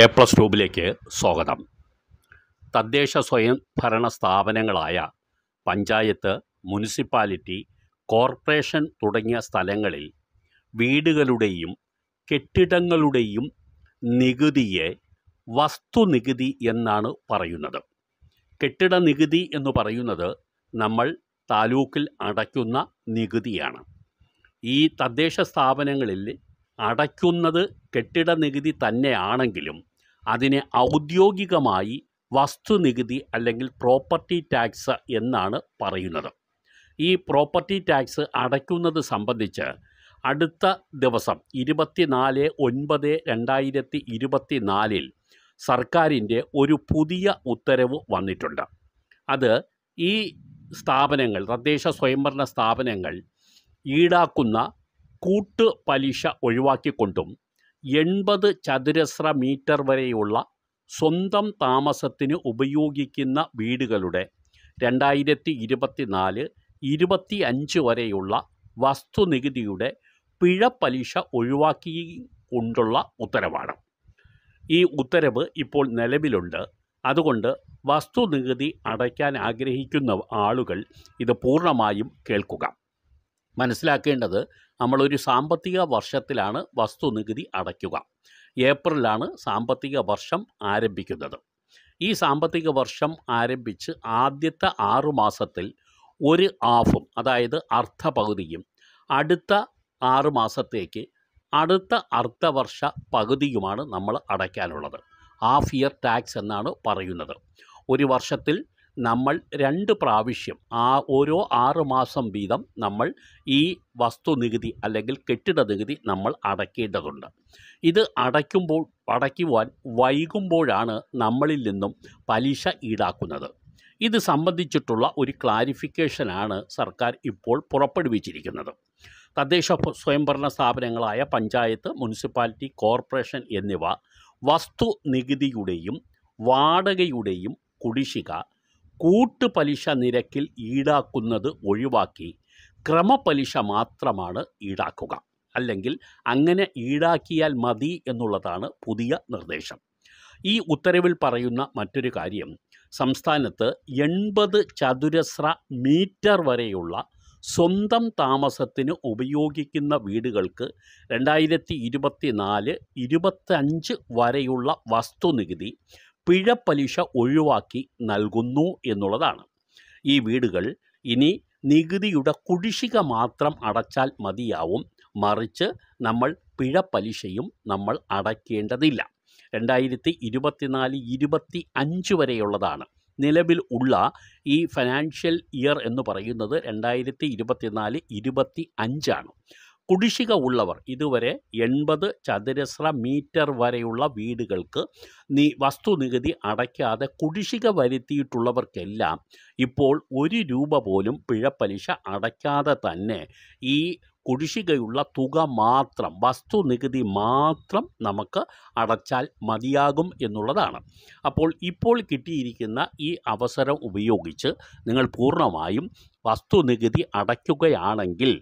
A plus ട്യൂബിലേക്ക് സ്വാഗതം തദ്ദേശ സ്വയം ഭരണ സ്ഥാപനങ്ങളായ പഞ്ചായത്ത് മുനിസിപ്പാലിറ്റി കോർപ്പറേഷൻ തുടങ്ങിയ സ്ഥലങ്ങളിൽ വീടുകളുടെയും കെട്ടിടങ്ങളുടെയും നികുതിയെ വസ്തുനികുതി എന്നാണ് പറയുന്നത് കെട്ടിട നികുതി എന്ന് പറയുന്നത് നമ്മൾ താലൂക്കിൽ അടയ്ക്കുന്ന നികുതിയാണ് ഈ തദ്ദേശ സ്ഥാപനങ്ങളിൽ അടയ്ക്കുന്നത് കെട്ടിട നികുതി തന്നെയാണെങ്കിലും അതിനെ ഔദ്യോഗികമായി വസ്തുനികുതി അല്ലെങ്കിൽ പ്രോപ്പർട്ടി ടാക്സ് എന്നാണ് പറയുന്നത് ഈ പ്രോപ്പർട്ടി ടാക്സ് അടയ്ക്കുന്നത് സംബന്ധിച്ച് അടുത്ത ദിവസം ഇരുപത്തിനാല് ഒൻപത് രണ്ടായിരത്തി ഇരുപത്തി നാലിൽ സർക്കാരിൻ്റെ ഒരു പുതിയ ഉത്തരവ് വന്നിട്ടുണ്ട് അത് ഈ സ്ഥാപനങ്ങൾ തദ്ദേശ സ്വയംഭരണ സ്ഥാപനങ്ങൾ ഈടാക്കുന്ന കൂട്ട് പലിശ ഒഴിവാക്കിക്കൊണ്ടും എൺപത് ചതുരശ്ര മീറ്റർ വരെയുള്ള സ്വന്തം താമസത്തിന് ഉപയോഗിക്കുന്ന വീടുകളുടെ രണ്ടായിരത്തി ഇരുപത്തിനാല് ഇരുപത്തി അഞ്ച് വരെയുള്ള വസ്തുനികുതിയുടെ പിഴ പലിശ ഒഴിവാക്കി കൊണ്ടുള്ള ഉത്തരവാണ് ഈ ഉത്തരവ് ഇപ്പോൾ നിലവിലുണ്ട് അതുകൊണ്ട് വസ്തുനികുതി അടയ്ക്കാൻ ആഗ്രഹിക്കുന്ന ആളുകൾ ഇത് പൂർണ്ണമായും കേൾക്കുക മനസ്സിലാക്കേണ്ടത് നമ്മളൊരു സാമ്പത്തിക വർഷത്തിലാണ് വസ്തുനികുതി അടയ്ക്കുക ഏപ്രിലാണ് സാമ്പത്തിക വർഷം ആരംഭിക്കുന്നത് ഈ സാമ്പത്തിക വർഷം ആരംഭിച്ച് ആദ്യത്തെ ആറുമാസത്തിൽ മാസത്തിൽ ഒരു ആഫും അതായത് അർദ്ധ പകുതിയും അടുത്ത ആറുമാസത്തേക്ക് അടുത്ത അർദ്ധവർഷ പകുതിയുമാണ് നമ്മൾ അടയ്ക്കാനുള്ളത് ഹാഫ് ഇയർ ടാക്സ് എന്നാണ് പറയുന്നത് ഒരു വർഷത്തിൽ നമ്മൾ രണ്ട് പ്രാവശ്യം ആ ഓരോ ആറ് മാസം വീതം നമ്മൾ ഈ വസ്തുനികുതി അല്ലെങ്കിൽ കെട്ടിട നികുതി നമ്മൾ അടയ്ക്കേണ്ടതുണ്ട് ഇത് അടയ്ക്കുമ്പോൾ അടയ്ക്കുവാൻ വൈകുമ്പോഴാണ് നമ്മളിൽ നിന്നും പലിശ ഈടാക്കുന്നത് ഇത് സംബന്ധിച്ചിട്ടുള്ള ഒരു ക്ലാരിഫിക്കേഷനാണ് സർക്കാർ ഇപ്പോൾ പുറപ്പെടുവിച്ചിരിക്കുന്നത് തദ്ദേശ സ്വയംഭരണ സ്ഥാപനങ്ങളായ പഞ്ചായത്ത് മുനിസിപ്പാലിറ്റി കോർപ്പറേഷൻ എന്നിവ വസ്തു നികുതിയുടെയും വാടകയുടെയും കുടിശ്ശിക കൂട്ടുപലിശ നിരക്കിൽ ഈടാക്കുന്നത് ഒഴിവാക്കി ക്രമപലിശ മാത്രമാണ് ഈടാക്കുക അല്ലെങ്കിൽ അങ്ങനെ ഈടാക്കിയാൽ മതി എന്നുള്ളതാണ് പുതിയ നിർദ്ദേശം ഈ ഉത്തരവിൽ പറയുന്ന മറ്റൊരു കാര്യം സംസ്ഥാനത്ത് എൺപത് ചതുരശ്ര മീറ്റർ വരെയുള്ള സ്വന്തം താമസത്തിന് ഉപയോഗിക്കുന്ന വീടുകൾക്ക് രണ്ടായിരത്തി ഇരുപത്തി നാല് ഇരുപത്തഞ്ച് വരെയുള്ള വസ്തുനികുതി പിഴപ്പലിശ ഒഴിവാക്കി നൽകുന്നു എന്നുള്ളതാണ് ഈ വീടുകൾ ഇനി നികുതിയുടെ കുടിശിക മാത്രം അടച്ചാൽ മതിയാവും മറിച്ച് നമ്മൾ പിഴപ്പലിശയും നമ്മൾ അടയ്ക്കേണ്ടതില്ല രണ്ടായിരത്തി ഇരുപത്തിനാല് ഇരുപത്തി അഞ്ച് വരെയുള്ളതാണ് നിലവിൽ ഉള്ള ഈ ഫിനാൻഷ്യൽ ഇയർ എന്ന് പറയുന്നത് രണ്ടായിരത്തി ഇരുപത്തിനാല് ഇരുപത്തി അഞ്ചാണ് കുടിശ്ശിക ഉള്ളവർ ഇതുവരെ എൺപത് ചതുരശ്ര മീറ്റർ വരെയുള്ള വീടുകൾക്ക് നീ വസ്തുനികുതി അടയ്ക്കാതെ കുടിശ്ശിക വരുത്തിയിട്ടുള്ളവർക്കെല്ലാം ഇപ്പോൾ ഒരു രൂപ പോലും പിഴപ്പലിശ അടയ്ക്കാതെ തന്നെ ഈ കുടിശ്ശികയുള്ള തുക മാത്രം വസ്തുനികുതി മാത്രം നമുക്ക് അടച്ചാൽ മതിയാകും എന്നുള്ളതാണ് അപ്പോൾ ഇപ്പോൾ കിട്ടിയിരിക്കുന്ന ഈ അവസരം ഉപയോഗിച്ച് നിങ്ങൾ പൂർണ്ണമായും വസ്തുനികുതി അടയ്ക്കുകയാണെങ്കിൽ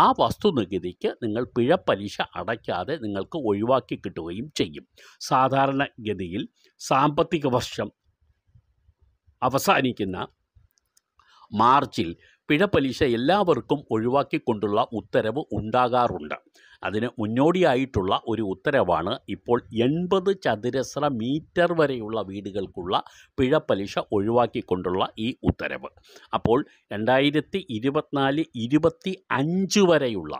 ആ വസ്തുനികുതിക്ക് നിങ്ങൾ പിഴപ്പലിശ അടയ്ക്കാതെ നിങ്ങൾക്ക് ഒഴിവാക്കി കിട്ടുകയും ചെയ്യും സാധാരണഗതിയിൽ സാമ്പത്തിക വർഷം അവസാനിക്കുന്ന മാർച്ചിൽ പിഴപലിശ എല്ലാവർക്കും ഒഴിവാക്കിക്കൊണ്ടുള്ള ഉത്തരവ് ഉണ്ടാകാറുണ്ട് അതിന് മുന്നോടിയായിട്ടുള്ള ഒരു ഉത്തരവാണ് ഇപ്പോൾ എൺപത് ചതുരശ്ര മീറ്റർ വരെയുള്ള വീടുകൾക്കുള്ള പിഴപ്പലിശ ഒഴിവാക്കിക്കൊണ്ടുള്ള ഈ ഉത്തരവ് അപ്പോൾ രണ്ടായിരത്തി ഇരുപത്തിനാല് ഇരുപത്തി അഞ്ച് വരെയുള്ള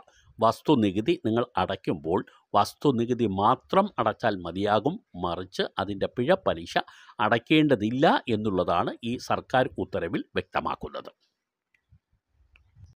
വസ്തുനികുതി നിങ്ങൾ അടയ്ക്കുമ്പോൾ വസ്തുനികുതി മാത്രം അടച്ചാൽ മതിയാകും മറിച്ച് അതിൻ്റെ പിഴ പലിശ അടയ്ക്കേണ്ടതില്ല എന്നുള്ളതാണ് ഈ സർക്കാർ ഉത്തരവിൽ വ്യക്തമാക്കുന്നത്